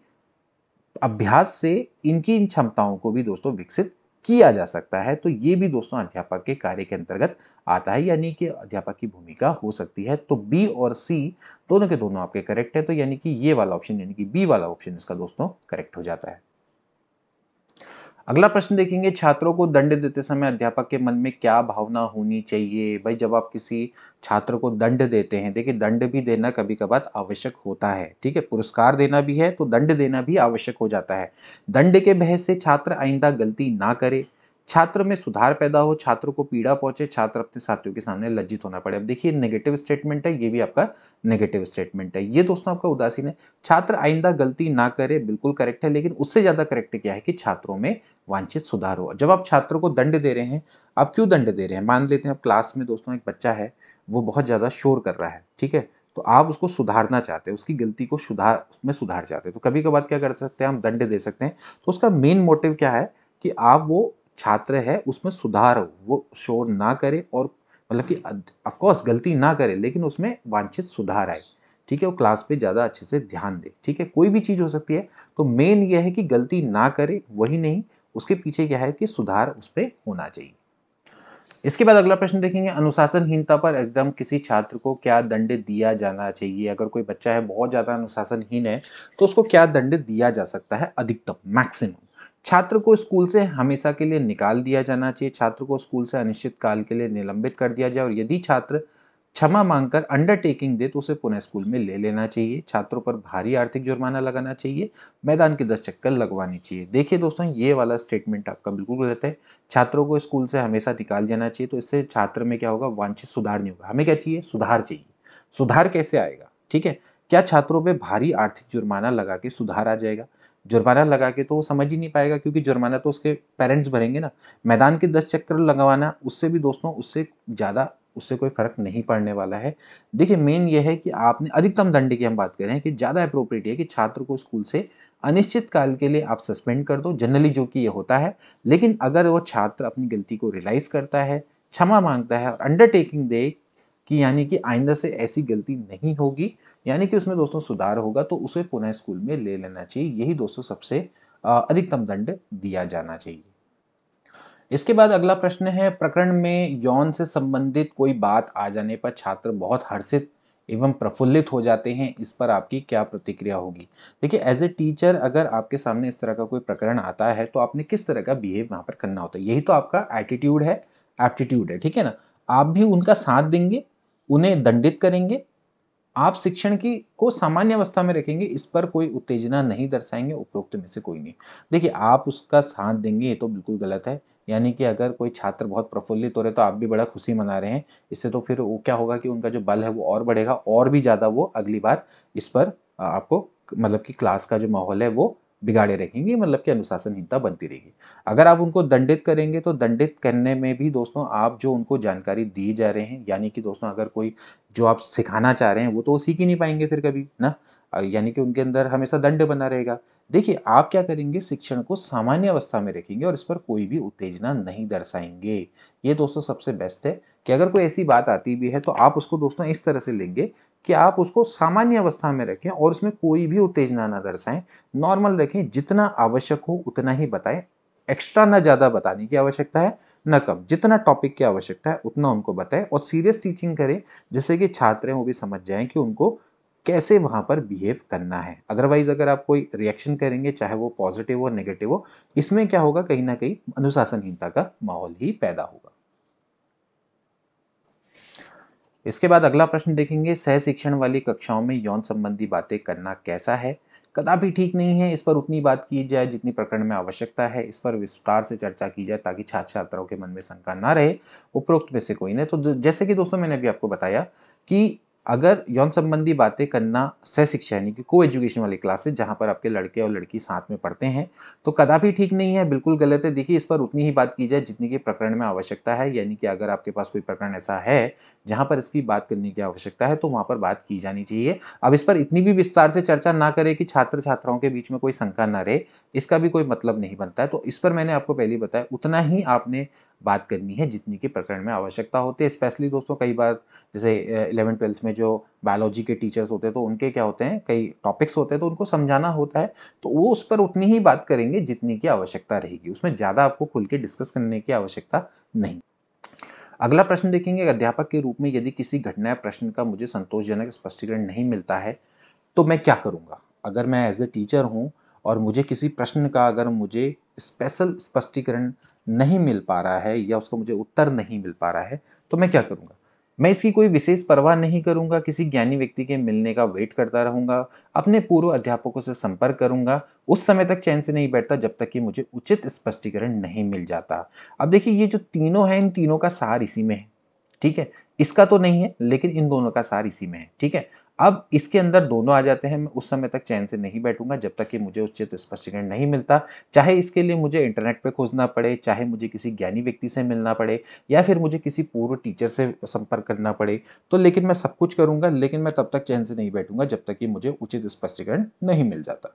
अभ्यास से इनकी इन क्षमताओं को भी दोस्तों विकसित किया जा सकता है तो ये भी दोस्तों अध्यापक के कार्य के अंतर्गत आता है यानी कि अध्यापक की भूमिका हो सकती है तो बी और सी दोनों के दोनों आपके करेक्ट है तो यानी कि ये वाला ऑप्शन यानी कि बी वाला ऑप्शन इसका दोस्तों करेक्ट हो जाता है अगला प्रश्न देखेंगे छात्रों को दंड देते समय अध्यापक के मन में क्या भावना होनी चाहिए भाई जब आप किसी छात्र को दंड देते हैं देखिए दंड भी देना कभी कभार आवश्यक होता है ठीक है पुरस्कार देना भी है तो दंड देना भी आवश्यक हो जाता है दंड के बहस से छात्र आइंदा गलती ना करे छात्र में सुधार पैदा हो छात्र को पीड़ा पहुंचे छात्र अपने साथियों के सामने लज्जित होना पड़े अब देखिए नेगेटिव स्टेटमेंट है ये भी आपका नेगेटिव स्टेटमेंट है ये दोस्तों आपका उदासीन है छात्र आइंदा गलती ना करे बिल्कुल करेक्ट है लेकिन उससे ज़्यादा करेक्ट क्या है कि छात्रों में वांछित सुधार हो जब आप छात्रों को दंड दे रहे हैं आप क्यों दंड दे रहे हैं मान लेते हैं आप क्लास में दोस्तों एक बच्चा है वो बहुत ज़्यादा शोर कर रहा है ठीक है तो आप उसको सुधारना चाहते हैं उसकी गलती को सुधार उसमें सुधार चाहते हैं तो कभी कभार क्या कर सकते हैं हम दंड दे सकते हैं तो उसका मेन मोटिव क्या है कि आप वो छात्र है उसमें सुधार हो वो शोर ना करे और मतलब कि ऑफकोर्स गलती ना करे लेकिन उसमें वांछित सुधार आए ठीक है वो क्लास पे ज़्यादा अच्छे से ध्यान दे ठीक है कोई भी चीज़ हो सकती है तो मेन यह है कि गलती ना करे वही नहीं उसके पीछे क्या है कि सुधार उस पर होना चाहिए इसके बाद अगला प्रश्न देखेंगे अनुशासनहीनता पर एकदम किसी छात्र को क्या दंड दिया जाना चाहिए अगर कोई बच्चा है बहुत ज़्यादा अनुशासनहीन है तो उसको क्या दंड दिया जा सकता है अधिकतम मैक्सिमम छात्र को स्कूल से हमेशा के लिए निकाल दिया जाना चाहिए छात्र को स्कूल से अनिश्चित काल के लिए निलंबित कर दिया जाए और यदि छात्र क्षमा मांगकर अंडरटेकिंग दे तो उसे पुनः स्कूल में ले लेना चाहिए छात्रों पर भारी आर्थिक जुर्माना लगाना चाहिए मैदान के दस चक्कर लगवानी चाहिए देखिए दोस्तों ये वाला स्टेटमेंट आपका बिल्कुल गलत है छात्रों को स्कूल से हमेशा निकाल जाना चाहिए तो इससे छात्र में क्या होगा वांछित सुधार नहीं होगा हमें क्या चाहिए सुधार चाहिए सुधार कैसे आएगा ठीक है क्या छात्रों पर भारी आर्थिक जुर्माना लगा के सुधार आ जाएगा जुर्माना लगा के तो वो समझ ही नहीं पाएगा क्योंकि जुर्माना तो उसके पेरेंट्स भरेंगे ना मैदान के दस चक्कर लगवाना उससे भी दोस्तों उससे ज़्यादा उससे कोई फ़र्क नहीं पड़ने वाला है देखिए मेन यह है कि आपने अधिकतम दंड की हम बात कर रहे हैं कि ज़्यादा अप्रोप्रिएट है कि छात्र को स्कूल से अनिश्चित काल के लिए आप सस्पेंड कर दो जनरली जो कि ये होता है लेकिन अगर वो छात्र अपनी गलती को रियलाइज़ करता है क्षमा मांगता है और अंडरटेकिंग दे कि यानी कि आइंदा से ऐसी गलती नहीं होगी यानी कि उसमें दोस्तों सुधार होगा तो उसे पुनः स्कूल में ले लेना चाहिए यही दोस्तों सबसे अधिकतम दंड दिया जाना चाहिए इसके बाद अगला प्रश्न है प्रकरण में यौन से संबंधित कोई बात आ जाने पर छात्र बहुत हर्षित एवं प्रफुल्लित हो जाते हैं इस पर आपकी क्या प्रतिक्रिया होगी देखिए एज ए टीचर अगर आपके सामने इस तरह का कोई प्रकरण आता है तो आपने किस तरह का बिहेव वहाँ पर करना होता है यही तो आपका एटीट्यूड है एप्टीट्यूड है ठीक है ना आप भी उनका साथ देंगे उन्हें दंडित करेंगे आप शिक्षण की को सामान्य अवस्था में रखेंगे इस पर कोई उत्तेजना नहीं दर्शाएंगे उपरोक्त में से कोई नहीं देखिए आप उसका साथ देंगे ये तो बिल्कुल गलत है यानी कि अगर कोई छात्र बहुत प्रफुल्लित हो रहे तो आप भी बड़ा खुशी मना रहे हैं इससे तो फिर वो क्या होगा कि उनका जो बल है वो और बढ़ेगा और भी ज़्यादा वो अगली बार इस पर आपको मतलब कि क्लास का जो माहौल है वो बिगाड़े रखेंगे मतलब कि अनुशासनहीनता बनती रहेगी अगर आप उनको दंडित करेंगे तो दंडित करने में भी दोस्तों आप जो उनको जानकारी दी जा रहे हैं यानी कि दोस्तों अगर कोई जो आप सिखाना चाह रहे हैं वो तो वो सीख ही नहीं पाएंगे फिर कभी ना यानी कि उनके अंदर हमेशा दंड बना रहेगा देखिए आप क्या करेंगे शिक्षण को सामान्य अवस्था में रखेंगे और इस पर कोई भी उत्तेजना नहीं दर्शाएंगे ये दोस्तों सबसे बेस्ट है कि अगर कोई ऐसी बात आती भी है तो आप उसको दोस्तों इस तरह से लेंगे कि आप उसको सामान्य अवस्था में रखें और उसमें कोई भी उत्तेजना ना दर्शाएं नॉर्मल रखें जितना आवश्यक हो उतना ही बताएं एक्स्ट्रा ना ज़्यादा बताने की आवश्यकता है न कम जितना टॉपिक की आवश्यकता है उतना उनको बताएं और सीरियस टीचिंग करें जिससे कि छात्र हैं वो भी समझ जाएं कि उनको कैसे वहाँ पर बिहेव करना है अदरवाइज अगर आप कोई रिएक्शन करेंगे चाहे वो पॉजिटिव हो नेगेटिव हो इसमें क्या होगा कहीं ना कहीं अनुशासनहीनता का माहौल ही पैदा होगा इसके बाद अगला प्रश्न देखेंगे सह शिक्षण वाली कक्षाओं में यौन संबंधी बातें करना कैसा है कदापि ठीक नहीं है इस पर उतनी बात की जाए जितनी प्रकरण में आवश्यकता है इस पर विस्तार से चर्चा की जाए ताकि छात्र छात्राओं के मन में शंका ना रहे उपरोक्त में से कोई नहीं तो जैसे कि दोस्तों मैंने अभी आपको बताया कि अगर यौन संबंधी बातें करना सह शिक्षा यानी कि को एजुकेशन वाली क्लासेज जहाँ पर आपके लड़के और लड़की साथ में पढ़ते हैं तो कदापि ठीक नहीं है बिल्कुल गलत है देखिए इस पर उतनी ही बात की जाए जितनी कि प्रकरण में आवश्यकता है यानी कि अगर आपके पास कोई प्रकरण ऐसा है जहाँ पर इसकी बात करने की आवश्यकता है तो वहाँ पर बात की जानी चाहिए अब इस पर इतनी भी विस्तार से चर्चा ना करें कि छात्र छात्राओं के बीच में कोई शंका ना रहे इसका भी कोई मतलब नहीं बनता है तो इस पर मैंने आपको पहले बताया उतना ही आपने बात करनी है जितनी के प्रकरण में आवश्यकता होती है स्पेशली दोस्तों कई बार जैसे इलेवन ट्वेल्थ में में जो बायोलॉजी के टीचर्स होते हैं तो उनके क्या होते हैं कई टॉपिक्स होते हैं तो उनको समझाना होता है तो वो उस पर उतनी ही बात करेंगे जितनी की आवश्यकता रहेगी उसमें ज़्यादा आपको खुल के डिस्कस करने की आवश्यकता नहीं अगला प्रश्न देखेंगे अध्यापक के रूप में यदि किसी घटना या प्रश्न का मुझे संतोषजनक स्पष्टीकरण नहीं मिलता है तो मैं क्या करूँगा अगर मैं एज ए टीचर हूँ और मुझे किसी प्रश्न का अगर मुझे स्पेशल स्पष्टीकरण नहीं मिल पा रहा है या उसका मुझे उत्तर नहीं मिल पा रहा है तो मैं क्या करूँगा मैं इसकी कोई विशेष परवाह नहीं करूंगा किसी ज्ञानी व्यक्ति के मिलने का वेट करता रहूंगा अपने पूर्व अध्यापकों से संपर्क करूंगा उस समय तक चैन से नहीं बैठता जब तक कि मुझे उचित स्पष्टीकरण नहीं मिल जाता अब देखिए ये जो तीनों हैं इन तीनों का सार इसी में है ठीक है इसका तो नहीं है लेकिन इन दोनों का सार इसी में है ठीक है अब इसके अंदर दोनों आ जाते हैं मैं उस समय तक चैन से नहीं बैठूंगा जब तक कि मुझे उस चित्र स्पष्टीकरण नहीं मिलता चाहे इसके लिए मुझे इंटरनेट पे खोजना पड़े चाहे मुझे किसी ज्ञानी व्यक्ति से मिलना पड़े या फिर मुझे किसी पूर्व टीचर से संपर्क करना पड़े तो लेकिन मैं सब कुछ करूँगा लेकिन मैं तब तक चैन से नहीं बैठूंगा जब तक कि मुझे उचित स्पष्टीकरण नहीं मिल जाता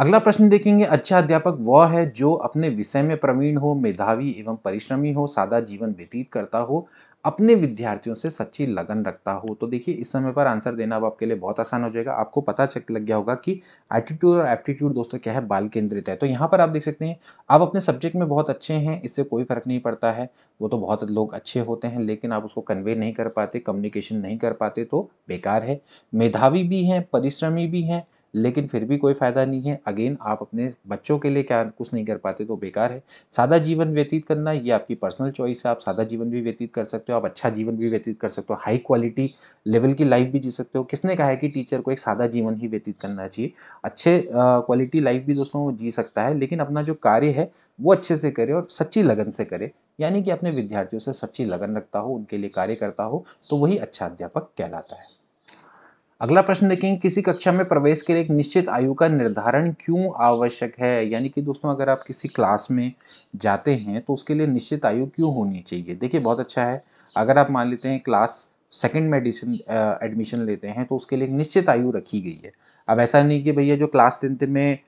अगला प्रश्न देखेंगे अच्छा अध्यापक वह है जो अपने विषय में प्रवीण हो मेधावी एवं परिश्रमी हो सादा जीवन व्यतीत करता हो अपने विद्यार्थियों से सच्ची लगन रखता हो तो देखिए इस समय पर आंसर देना अब आपके लिए बहुत आसान हो जाएगा आपको पता चक लग गया होगा कि एटीट्यूड और एप्टीट्यूड दोस्तों क्या है बाल केंद्रित है तो यहाँ पर आप देख सकते हैं आप अपने सब्जेक्ट में बहुत अच्छे हैं इससे कोई फर्क नहीं पड़ता है वो तो बहुत लोग अच्छे होते हैं लेकिन आप उसको कन्वे नहीं कर पाते कम्युनिकेशन नहीं कर पाते तो बेकार है मेधावी भी हैं परिश्रमी भी हैं लेकिन फिर भी कोई फ़ायदा नहीं है अगेन आप अपने बच्चों के लिए क्या कुछ नहीं कर पाते तो बेकार है सादा जीवन व्यतीत करना ये आपकी पर्सनल चॉइस है आप सादा जीवन भी व्यतीत कर सकते हो आप अच्छा जीवन भी व्यतीत कर सकते हो हाई क्वालिटी लेवल की लाइफ भी जी सकते हो किसने कहा है कि टीचर को एक सादा जीवन ही व्यतीत करना चाहिए अच्छे क्वालिटी लाइफ भी दोस्तों जी सकता है लेकिन अपना जो कार्य है वो अच्छे से करे और सच्ची लगन से करे यानी कि अपने विद्यार्थियों से सच्ची लगन रखता हो उनके लिए कार्य करता हो तो वही अच्छा अध्यापक कहलाता है अगला प्रश्न देखेंगे किसी कक्षा में प्रवेश के लिए एक निश्चित आयु का निर्धारण क्यों आवश्यक है यानी कि दोस्तों अगर आप किसी क्लास में जाते हैं तो उसके लिए निश्चित आयु क्यों होनी चाहिए देखिए बहुत अच्छा है अगर आप मान लेते हैं क्लास सेकेंड में एडमिशन लेते हैं तो उसके लिए एक निश्चित आयु रखी गई है अब ऐसा नहीं कि भैया जो क्लास टेंथ में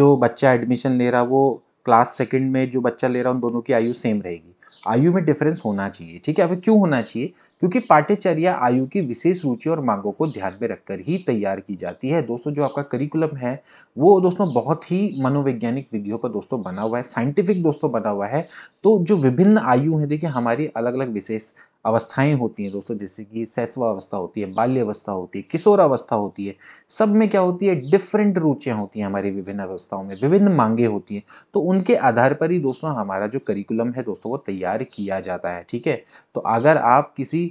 जो बच्चा एडमिशन ले रहा वो क्लास सेकेंड में जो बच्चा ले रहा उन दोनों की आयु सेम रहेगी आयु में डिफरेंस होना चाहिए ठीक है अब क्यों होना चाहिए क्योंकि पाठ्यचर्या आयु की विशेष रुचि और मांगों को ध्यान में रखकर ही तैयार की जाती है दोस्तों जो आपका करिकुलम है वो दोस्तों बहुत ही मनोवैज्ञानिक विधियों पर दोस्तों बना हुआ है साइंटिफिक दोस्तों बना हुआ है तो जो विभिन्न आयु है देखिए हमारी अलग अलग विशेष अवस्थाएं होती हैं दोस्तों जैसे कि सैसवा अवस्था होती है बाल्य अवस्था होती है किशोरावस्था होती है सब में क्या होती है डिफरेंट रुचियाँ होती हैं हमारी विभिन्न अवस्थाओं में विभिन्न मांगे होती हैं तो उनके आधार पर ही दोस्तों हमारा जो करिकुलम है दोस्तों वो तैयार किया जाता है ठीक है तो अगर आप किसी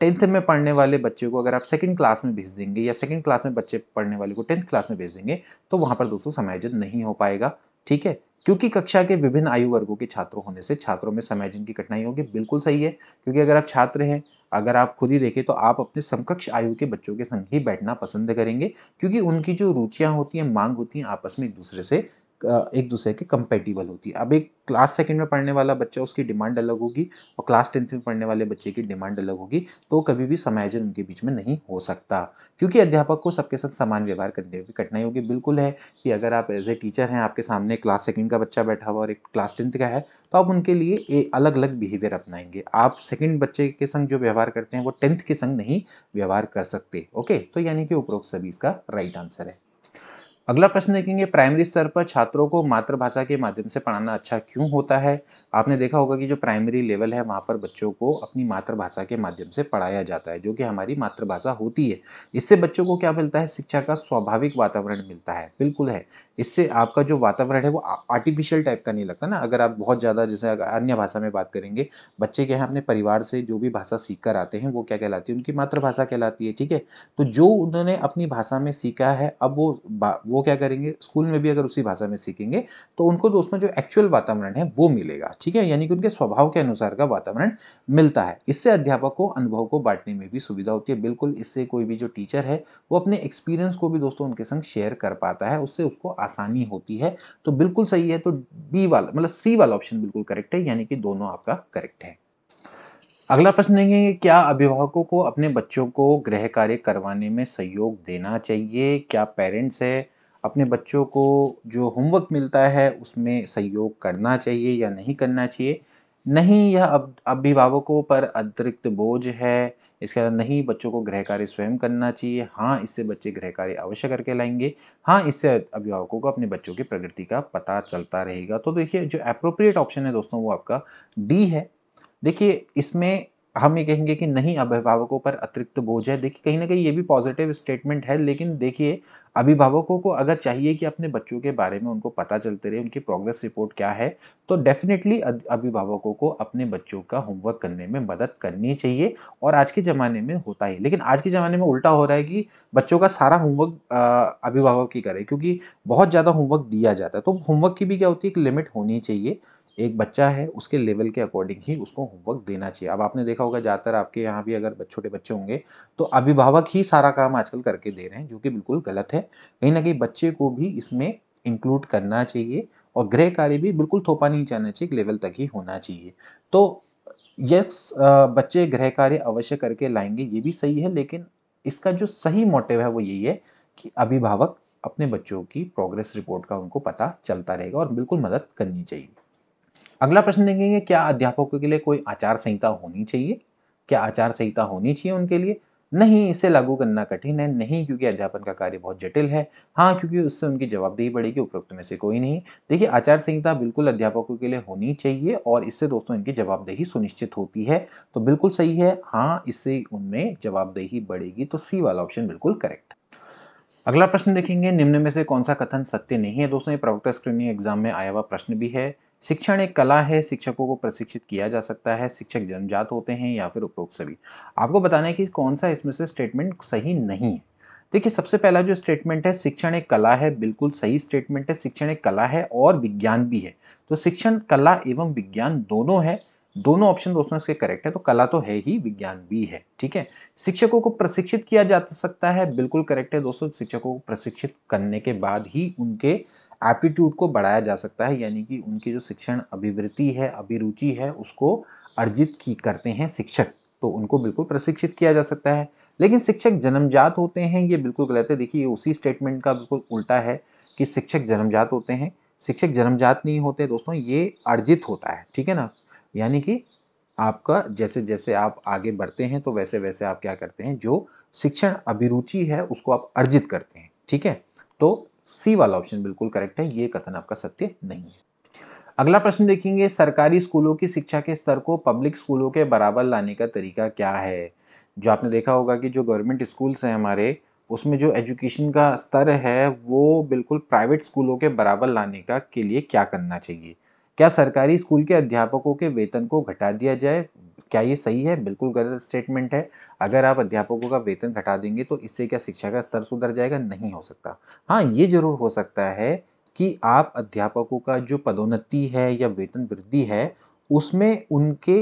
टेंथ में पढ़ने वाले बच्चे को अगर आप सेकंड क्लास में भेज देंगे या सेकंड क्लास में बच्चे पढ़ने वाले को टेंथ क्लास में भेज देंगे तो वहाँ पर दोस्तों समायोजित नहीं हो पाएगा ठीक है क्योंकि कक्षा के विभिन्न आयु वर्गों के छात्रों होने से छात्रों में समायोजन की कठिनाई होगी बिल्कुल सही है क्योंकि अगर आप छात्र हैं अगर आप खुद ही देखें तो आप अपने समकक्ष आयु के बच्चों के संग ही बैठना पसंद करेंगे क्योंकि उनकी जो रुचियां होती हैं मांग होती हैं आपस में एक दूसरे से एक दूसरे के कंपेटिबल होती है अब एक क्लास सेकंड में पढ़ने वाला बच्चा उसकी डिमांड अलग होगी और क्लास टेंथ में पढ़ने वाले बच्चे की डिमांड अलग होगी तो कभी भी समायोजन उनके बीच में नहीं हो सकता क्योंकि अध्यापक को सबके साथ समान व्यवहार करने में कठिनाई होगी बिल्कुल है कि अगर आप एज ए टीचर हैं आपके सामने क्लास सेकेंड का बच्चा बैठा हुआ और एक क्लास टेंथ का है तो आप उनके लिए अलग अलग बिहेवियर अपनाएंगे आप सेकेंड बच्चे के संग जो व्यवहार करते हैं वो टेंथ के संग नहीं व्यवहार कर सकते ओके तो यानी कि उपरोक्त सभी इसका राइट आंसर है अगला प्रश्न देखेंगे प्राइमरी स्तर पर छात्रों को मातृभाषा के माध्यम से पढ़ाना अच्छा क्यों होता है आपने देखा होगा कि जो प्राइमरी लेवल है वहाँ पर बच्चों को अपनी मातृभाषा के माध्यम से पढ़ाया जाता है जो कि हमारी मातृभाषा होती है इससे बच्चों को क्या मिलता है शिक्षा का स्वाभाविक वातावरण मिलता है बिल्कुल है इससे आपका जो वातावरण है वो आर्टिफिशियल टाइप का नहीं लगता ना अगर आप बहुत ज़्यादा जैसे अन्य भाषा में बात करेंगे बच्चे क्या है अपने परिवार से जो भी भाषा सीख कर आते हैं वो क्या कहलाती है उनकी मातृभाषा कहलाती है ठीक है तो जो उन्होंने अपनी भाषा में सीखा है अब वो वो वो क्या करेंगे स्कूल में भी अगर उसी भाषा में सीखेंगे तो उनको दोस्तों जो एक्चुअल वातावरण है वो मिलेगा ठीक है यानी कि उनके स्वभाव के अनुसार का वातावरण मिलता है इससे अध्यापक को अनुभव को बांटने में भी सुविधा होती है बिल्कुल इससे कोई भी जो टीचर है वो अपने एक्सपीरियंस को भी दोस्तों उनके संग शेयर कर पाता है उससे उसको आसानी होती है तो बिल्कुल सही है तो बी वाला मतलब सी वाला ऑप्शन बिल्कुल करेक्ट है यानी कि दोनों आपका करेक्ट है अगला प्रश्न देखेंगे क्या अभिभावकों को अपने बच्चों को गृह कार्य करवाने में सहयोग देना चाहिए क्या पेरेंट्स है अपने बच्चों को जो होमवर्क मिलता है उसमें सहयोग करना चाहिए या नहीं करना चाहिए नहीं यह अब अभिभावकों पर अतिरिक्त बोझ है इसके अलावा नहीं बच्चों को गृह कार्य स्वयं करना चाहिए हाँ इससे बच्चे गृह कार्य अवश्य करके लाएंगे हाँ इससे अभिभावकों को अपने बच्चों की प्रगति का पता चलता रहेगा तो देखिए जो अप्रोप्रिएट ऑप्शन है दोस्तों वो आपका डी है देखिए इसमें हम ये कहेंगे कि नहीं अभिभावकों पर अतिरिक्त बोझ है देखिए कहीं ना कहीं ये भी पॉजिटिव स्टेटमेंट है लेकिन देखिए अभिभावकों को अगर चाहिए कि अपने बच्चों के बारे में उनको पता चलते रहे उनकी प्रोग्रेस रिपोर्ट क्या है तो डेफिनेटली अभिभावकों को अपने बच्चों का होमवर्क करने में मदद करनी चाहिए और आज के ज़माने में होता ही लेकिन आज के ज़माने में उल्टा हो रहा है कि बच्चों का सारा होमवर्क अभिभावक ही करे क्योंकि बहुत ज़्यादा होमवर्क दिया जाता है तो होमवर्क की भी क्या होती है एक लिमिट होनी चाहिए एक बच्चा है उसके लेवल के अकॉर्डिंग ही उसको होमवर्क देना चाहिए अब आपने देखा होगा ज़्यादातर आपके यहाँ भी अगर छोटे बच्चे होंगे तो अभिभावक ही सारा काम आजकल करके दे रहे हैं जो कि बिल्कुल गलत है कहीं ना कहीं बच्चे को भी इसमें इंक्लूड करना चाहिए और गृह कार्य भी बिल्कुल थोपा नहीं जाना चाहिए लेवल तक ही होना चाहिए तो यस बच्चे गृह कार्य अवश्य करके लाएंगे ये भी सही है लेकिन इसका जो सही मोटिव है वो यही है कि अभिभावक अपने बच्चों की प्रोग्रेस रिपोर्ट का उनको पता चलता रहेगा और बिल्कुल मदद करनी चाहिए अगला प्रश्न देखेंगे क्या अध्यापकों के लिए कोई आचार संहिता होनी चाहिए क्या आचार संहिता होनी चाहिए उनके लिए नहीं इसे लागू करना कठिन है नहीं क्योंकि अध्यापन का कार्य बहुत जटिल है हाँ क्योंकि उससे उनकी जवाबदेही बढ़ेगी उपरोक्त में से कोई नहीं देखिए आचार संहिता बिल्कुल अध्यापकों के लिए होनी चाहिए और इससे दोस्तों इनकी जवाबदेही सुनिश्चित होती है तो बिल्कुल सही है हाँ इससे उनमें जवाबदेही बढ़ेगी तो सी वाला ऑप्शन बिल्कुल करेक्ट अगला प्रश्न देखेंगे निम्न में से कौन सा कथन सत्य नहीं है दोस्तों ये प्रवक्ता स्क्रीनिंग एग्जाम में आया हुआ प्रश्न भी है शिक्षण एक कला है शिक्षकों को प्रशिक्षित किया जा सकता है शिक्षक जन्मजात होते हैं या फिर उपरोक्त सभी आपको बताना है कि कौन सा इसमें से स्टेटमेंट सही नहीं है देखिए सबसे पहला जो स्टेटमेंट है शिक्षण एक कला है बिल्कुल सही स्टेटमेंट है शिक्षण एक कला है और विज्ञान भी है तो शिक्षण कला एवं विज्ञान दोनों है दोनों ऑप्शन दोस्तों इसके करेक्ट है तो कला तो है ही विज्ञान भी है ठीक है शिक्षकों को प्रशिक्षित किया जा सकता है बिल्कुल करेक्ट है दोस्तों शिक्षकों को प्रशिक्षित करने के बाद ही उनके एप्टीट्यूड को बढ़ाया जा सकता है यानी कि उनकी जो शिक्षण अभिवृत्ति है अभिरुचि है उसको अर्जित की करते हैं शिक्षक तो उनको बिल्कुल प्रशिक्षित किया जा सकता है लेकिन शिक्षक जन्मजात होते हैं ये बिल्कुल गलत है देखिए ये उसी स्टेटमेंट का बिल्कुल उल्टा है कि शिक्षक जन्मजात होते हैं शिक्षक जन्मजात नहीं होते दोस्तों ये अर्जित होता है ठीक है ना यानी कि आपका जैसे जैसे आप आगे बढ़ते हैं तो वैसे वैसे आप क्या करते हैं जो शिक्षण अभिरुचि है उसको आप अर्जित करते हैं ठीक है तो सी वाला ऑप्शन बिल्कुल करेक्ट है ये कथन आपका सत्य नहीं है अगला प्रश्न देखेंगे सरकारी स्कूलों की शिक्षा के स्तर को पब्लिक स्कूलों के बराबर लाने का तरीका क्या है जो आपने देखा होगा कि जो गवर्नमेंट स्कूल्स हैं हमारे उसमें जो एजुकेशन का स्तर है वो बिल्कुल प्राइवेट स्कूलों के बराबर लाने का के लिए क्या करना चाहिए क्या सरकारी स्कूल के अध्यापकों के वेतन को घटा दिया जाए क्या ये सही है बिल्कुल गलत स्टेटमेंट है अगर आप अध्यापकों का वेतन घटा देंगे तो इससे क्या शिक्षा का स्तर सुधर जाएगा नहीं हो सकता हाँ ये जरूर हो सकता है कि आप अध्यापकों का जो पदोन्नति है या वेतन वृद्धि है उसमें उनके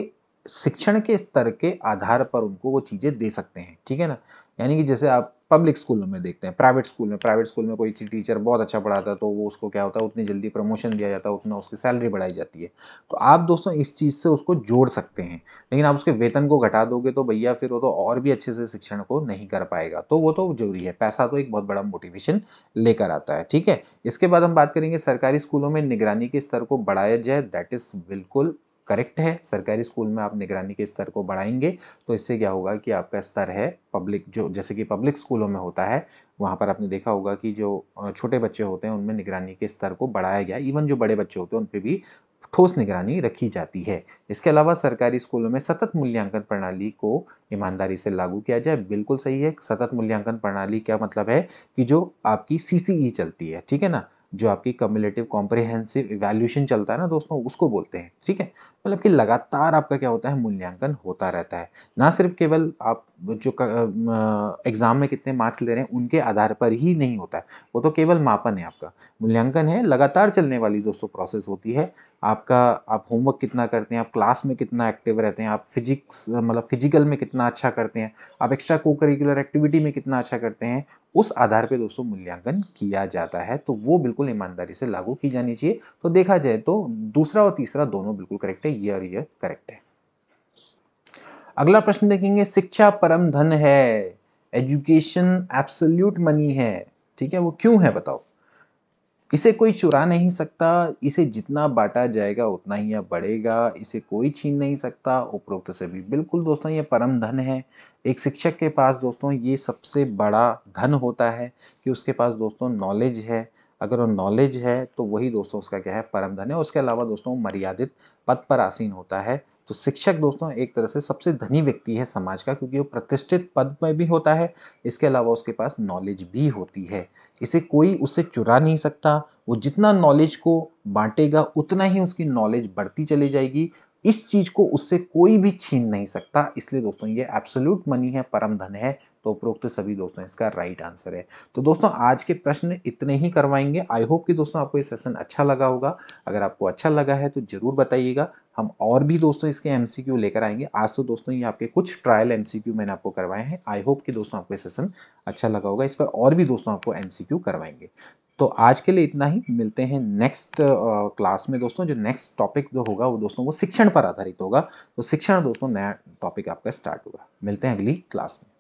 शिक्षण के स्तर के आधार पर उनको वो चीज़ें दे सकते हैं ठीक है ना यानी कि जैसे आप पब्लिक स्कूलों में देखते हैं प्राइवेट स्कूल में प्राइवेट स्कूल में कोई टीचर बहुत अच्छा पढ़ाता है तो वो उसको क्या होता है उतनी जल्दी प्रमोशन दिया जाता है उतना उसकी सैलरी बढ़ाई जाती है तो आप दोस्तों इस चीज़ से उसको जोड़ सकते हैं लेकिन आप उसके वेतन को घटा दोगे तो भैया फिर वो तो और भी अच्छे से शिक्षण को नहीं कर पाएगा तो वो तो जरूरी है पैसा तो एक बहुत बड़ा मोटिवेशन लेकर आता है ठीक है इसके बाद हम बात करेंगे सरकारी स्कूलों में निगरानी के स्तर को बढ़ाया जाए दैट इज़ बिल्कुल करेक्ट है सरकारी स्कूल में आप निगरानी के स्तर को बढ़ाएंगे तो इससे क्या होगा कि आपका स्तर है पब्लिक जो जैसे कि पब्लिक स्कूलों में होता है वहाँ पर आपने देखा होगा कि जो छोटे बच्चे होते हैं उनमें निगरानी के स्तर को बढ़ाया गया इवन जो बड़े बच्चे होते हैं उन पर भी ठोस निगरानी रखी जाती है इसके अलावा सरकारी स्कूलों में सतत मूल्यांकन प्रणाली को ईमानदारी से लागू किया जाए बिल्कुल सही है सतत मूल्यांकन प्रणाली क्या मतलब है कि जो आपकी सी e चलती है ठीक है ना जो आपकी कम्युलेटिव कॉम्प्रिहेंसिव इवेल्यूशन चलता है ना दोस्तों उसको बोलते हैं ठीक है मतलब कि लगातार आपका क्या होता है मूल्यांकन होता रहता है ना सिर्फ केवल आप जो एग्ज़ाम में कितने मार्क्स ले रहे हैं उनके आधार पर ही नहीं होता है वो तो केवल मापन है आपका मूल्यांकन है लगातार चलने वाली दोस्तों प्रोसेस होती है आपका आप होमवर्क कितना करते हैं आप क्लास में कितना एक्टिव रहते हैं आप फिजिक्स मतलब फिजिकल में कितना अच्छा करते हैं आप एक्स्ट्रा को एक्टिविटी में कितना अच्छा करते हैं उस आधार पे दोस्तों मूल्यांकन किया जाता है तो वो बिल्कुल ईमानदारी से लागू की जानी चाहिए तो देखा जाए तो दूसरा और तीसरा दोनों बिल्कुल करेक्ट है ये और ये करेक्ट है अगला प्रश्न देखेंगे शिक्षा परम धन है एजुकेशन एब्सोल्यूट मनी है ठीक है वो क्यों है बताओ इसे कोई चुरा नहीं सकता इसे जितना बांटा जाएगा उतना ही यह बढ़ेगा इसे कोई छीन नहीं सकता उपरोक्त से भी बिल्कुल दोस्तों ये परम धन है एक शिक्षक के पास दोस्तों ये सबसे बड़ा धन होता है कि उसके पास दोस्तों नॉलेज है अगर वो नॉलेज है तो वही दोस्तों उसका क्या है परम धन है उसके अलावा दोस्तों मर्यादित पद पर आसीन होता है तो शिक्षक दोस्तों एक तरह से सबसे धनी व्यक्ति है समाज का क्योंकि वो प्रतिष्ठित पद में भी होता है इसके अलावा उसके पास नॉलेज भी होती है इसे कोई उससे चुरा नहीं सकता वो जितना नॉलेज को बांटेगा उतना ही उसकी नॉलेज बढ़ती चली जाएगी इस चीज़ को उससे कोई भी छीन नहीं सकता इसलिए दोस्तों ये एब्सोल्यूट मनी है परम धन है तो उपरोक्त सभी दोस्तों इसका राइट आंसर है तो दोस्तों आज के प्रश्न इतने ही करवाएंगे आई होप कि दोस्तों आपको ये सेशन अच्छा लगा होगा अगर आपको अच्छा लगा है तो ज़रूर बताइएगा हम और भी दोस्तों इसके एम लेकर आएंगे आज तो दोस्तों ये आपके कुछ ट्रायल एम मैंने आपको करवाए हैं आई होप कि दोस्तों आपको सेशन अच्छा लगा होगा इस पर और भी दोस्तों आपको एम करवाएंगे तो आज के लिए इतना ही मिलते हैं नेक्स्ट क्लास में दोस्तों जो नेक्स्ट टॉपिक जो होगा वो दोस्तों वो शिक्षण पर आधारित होगा तो शिक्षण दोस्तों नया टॉपिक आपका स्टार्ट होगा मिलते हैं अगली क्लास में